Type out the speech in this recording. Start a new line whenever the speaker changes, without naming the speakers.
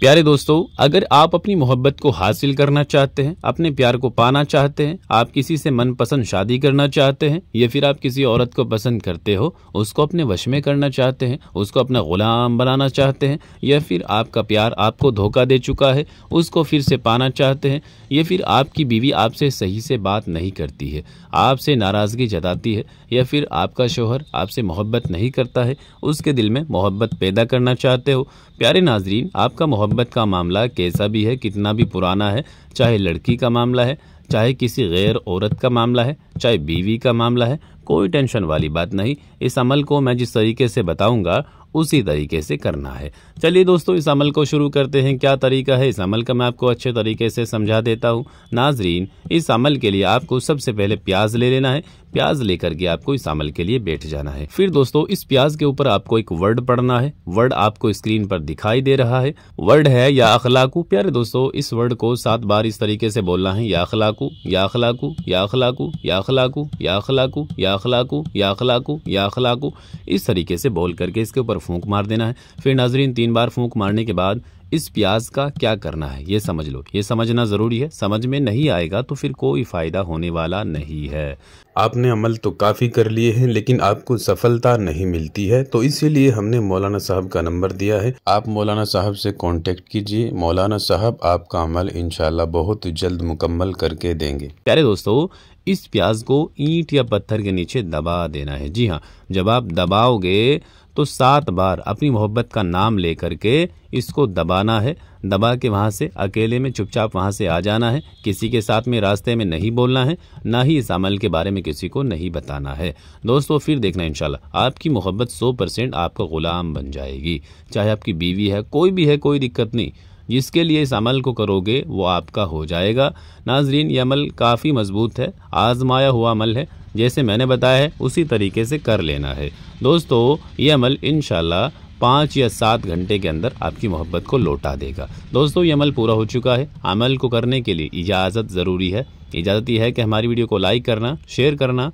प्यारे दोस्तों अगर आप अपनी मोहब्बत को हासिल करना चाहते हैं अपने प्यार को पाना चाहते हैं आप किसी से मनपसंद शादी करना चाहते हैं या फिर आप किसी औरत को पसंद करते हो उसको अपने वश में करना चाहते हैं उसको अपना गुलाम बनाना चाहते हैं या फिर आपका प्यार आपको धोखा दे चुका है उसको फिर से पाना चाहते हैं या फिर आपकी बीवी आपसे सही से बात नहीं करती है आपसे नाराज़गी जताती है या फिर आपका शोहर आपसे मोहब्बत नहीं करता है उसके दिल में मोहब्बत पैदा करना चाहते हो प्यारे नाजरीन आपका मोहब्बत मोहब्बत का मामला कैसा भी है कितना भी पुराना है चाहे लड़की का मामला है चाहे किसी गैर औरत का मामला है चाहे बीवी का मामला है कोई टेंशन वाली बात नहीं इस अमल को मैं जिस तरीके से बताऊंगा उसी तरीके से करना है चलिए दोस्तों इस अमल को शुरू करते हैं क्या तरीका है इस अमल का मैं आपको अच्छे तरीके से समझा देता हूँ नाजरीन इस अमल के लिए आपको सबसे पहले प्याज ले लेना है प्याज लेकर के आपको इस अमल के लिए बैठ जाना है फिर दोस्तों इस प्याज के ऊपर आपको एक वर्ड पढ़ना है वर्ड आपको स्क्रीन पर दिखाई दे रहा है वर्ड है या अखलाकू प्यारे दोस्तों इस वर्ड को सात बार इस तरीके से बोलना है या अखलाकू या अखलाकू या अखलाकू या अखलाकू या अखलाकू या अखलाकू या अखलाकू या अखलाकू इस तरीके से बोल करके इसके ऊपर फूंक मार देना है फिर नाजरीन तीन बार फूंक मारने के बाद इस प्याज का क्या करना है ये समझ लो ये समझना ज़रूरी है समझ में नहीं आएगा तो फिर कोई
फ़ायदा होने वाला नहीं है आपने अमल तो काफ़ी कर लिए हैं लेकिन आपको सफलता नहीं मिलती है तो इसीलिए हमने मौलाना साहब का नंबर दिया है आप मौलाना साहब से कांटेक्ट कीजिए मौलाना साहब आपका अमल इनशाला बहुत जल्द मुकम्मल करके देंगे प्यारे दोस्तों इस प्याज को ईंट या पत्थर के नीचे दबा देना है जी हाँ जब आप
दबाओगे तो सात बार अपनी मोहब्बत का नाम ले करके इसको दबाना है दबा के वहाँ से अकेले में चुपचाप वहाँ से आ जाना है किसी के साथ में रास्ते में नहीं बोलना है ना ही इस अमल के बारे में किसी को नहीं बताना है दोस्तों फिर देखना इन आपकी मोहब्बत सौ परसेंट आपका ग़ुलाम बन जाएगी चाहे आपकी बीवी है कोई भी है कोई दिक्कत नहीं जिसके लिए इस अमल को करोगे वो आपका हो जाएगा नाजरीन ये अमल काफ़ी मजबूत है आजमाया हुआ अमल है जैसे मैंने बताया है उसी तरीके से कर लेना है दोस्तों ये अमल इन पाँच या सात घंटे के अंदर आपकी मोहब्बत को लौटा देगा दोस्तों ये अमल पूरा हो चुका है अमल को करने के लिए इजाज़त ज़रूरी है इजाज़त यह है कि हमारी वीडियो को लाइक करना शेयर करना